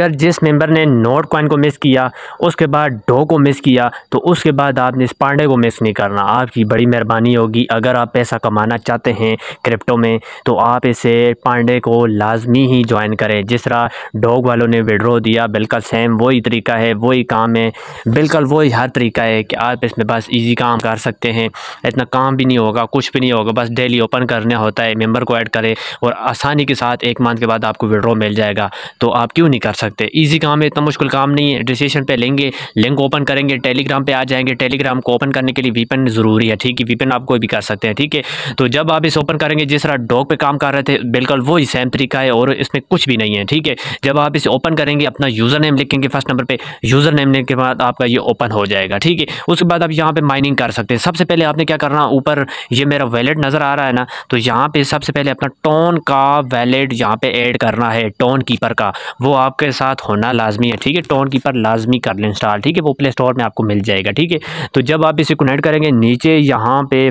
अगर जिस मेंबर ने नोट कॉइन को मिस किया उसके बाद डो को मिस किया तो उसके बाद आपने इस पांडे को मिस नहीं करना आपकी बड़ी मेहरबानी होगी अगर आप पैसा कमाना चाहते हैं क्रिप्टो में तो आप इसे पांडे को लाजमी ही ज्वाइन करें जिस तरह डोग वालों ने विड्रो दिया बिल्कुल सेम वही तरीका है वही काम है बिल्कुल वही हर तरीका है कि आप इसमें बस ईजी काम कर सकते हैं इतना काम भी नहीं होगा कुछ भी नहीं होगा बस डेली ओपन करना होता है मेम्बर को ऐड करें और आसानी के साथ एक मंथ के बाद आपको विड्रो मिल जाएगा तो आप क्यों नहीं कर सकते सकते ईजी काम है इतना मुश्किल काम नहीं है डिसीशन पे लेंगे लिंक ओपन करेंगे टेलीग्राम पे आ जाएंगे टेलीग्राम को ओपन करने के लिए वीपन ज़रूरी है ठीक है वीपन आप कोई भी कर सकते हैं ठीक है तो जब आप इसे ओपन करेंगे जिस तरह डॉग पे काम कर रहे थे बिल्कुल वही सेम तरीका है और इसमें कुछ भी नहीं है ठीक है जब आप इसे ओपन करेंगे अपना यूज़र नेम लिखेंगे फर्स्ट नंबर पर यूज़र नेम लेने के बाद आपका ये ओपन हो जाएगा ठीक है उसके बाद आप यहाँ पर माइनिंग कर सकते हैं सबसे पहले आपने क्या करना ऊपर ये मेरा वैलेट नज़र आ रहा है ना तो यहाँ पर सबसे पहले अपना टोन का वैलेट यहाँ पर ऐड करना है टोन कीपर का वो आपके साथ होना लाजमी है ठीक है टोन कीपर लाजमी कर लें इंस्टॉल ठीक है वो प्ले स्टोर में आपको मिल जाएगा ठीक है तो जब आप इसे कनेक्ट करेंगे नीचे यहाँ पे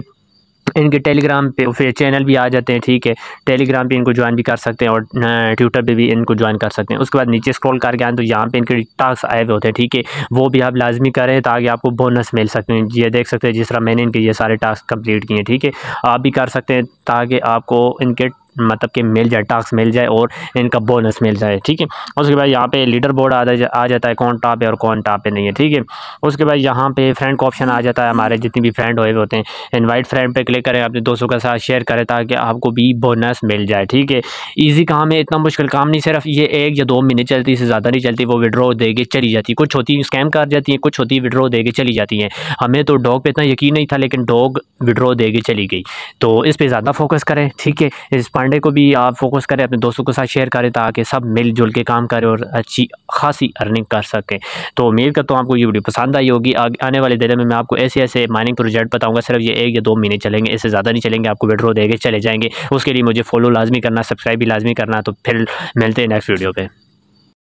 इनके टेलीग्राम पे फिर चैनल भी आ जाते हैं ठीक है टेलीग्राम पे इनको ज्वाइन भी कर सकते हैं और ट्विटर पे भी इनको ज्वाइन कर सकते हैं उसके बाद नीचे स्क्रॉल करके आए तो यहाँ पे इनके टास्क आए हुए होते हैं ठीक है वो भी आप लाजमी करें ताकि आपको बोनस मिल सकते हैं ये देख सकते हैं जिस तरह मैंने इनके ये सारे टास्क कम्प्लीट किए हैं ठीक है आप भी कर सकते हैं ताकि आपको इनके मतलब कि मिल जाए टास्क मिल जाए और इनका बोनस मिल जाए ठीक है उसके बाद यहाँ पे लीडर बोर्ड आ, जा, आ जाता है कौन टॉप है और कौन टॉप पे नहीं है ठीक है उसके बाद यहाँ पे फ्रेंड का ऑप्शन आ जाता है हमारे जितने भी फ्रेंड हुए होते हैं इनवाइट फ्रेंड पे क्लिक करें अपने दोस्तों के साथ शेयर करें ताकि आपको भी बोनस मिल जाए ठीक है ईजी काम है इतना मुश्किल काम नहीं सिर्फ ये एक या दो महीने चलती इससे ज़्यादा नहीं चलती वो विड्रो देगी चली जाती कुछ होती स्कैम कर जाती है कुछ होती विड्रो देगी चली जाती है हमें तो डॉग पर इतना यकीन नहीं था लेकिन डॉग विड्रो देगी चली गई तो इस पर ज़्यादा फोकस करें ठीक है इस फंडे को भी आप फोकस करें अपने दोस्तों के साथ शेयर करें ताकि सब मिलजुल के काम करें और अच्छी खासी अर्निंग कर सकें तो उम्मीद करता हूँ आपको ये वीडियो पसंद आई होगी आने वाले दिन में मैं आपको ऐसे ऐसे माइनिंग प्रोजेक्ट बताऊँगा सिर्फ ये एक या दो महीने चलेंगे इससे ज़्यादा नहीं चलेंगे आपको विड्रो देकर चले जाएंगे उसके लिए मुझे फॉलो लाजमी करना सब्सक्राइब भी लाजमी करना तो फिर मिलते हैं नेक्स्ट वीडियो पर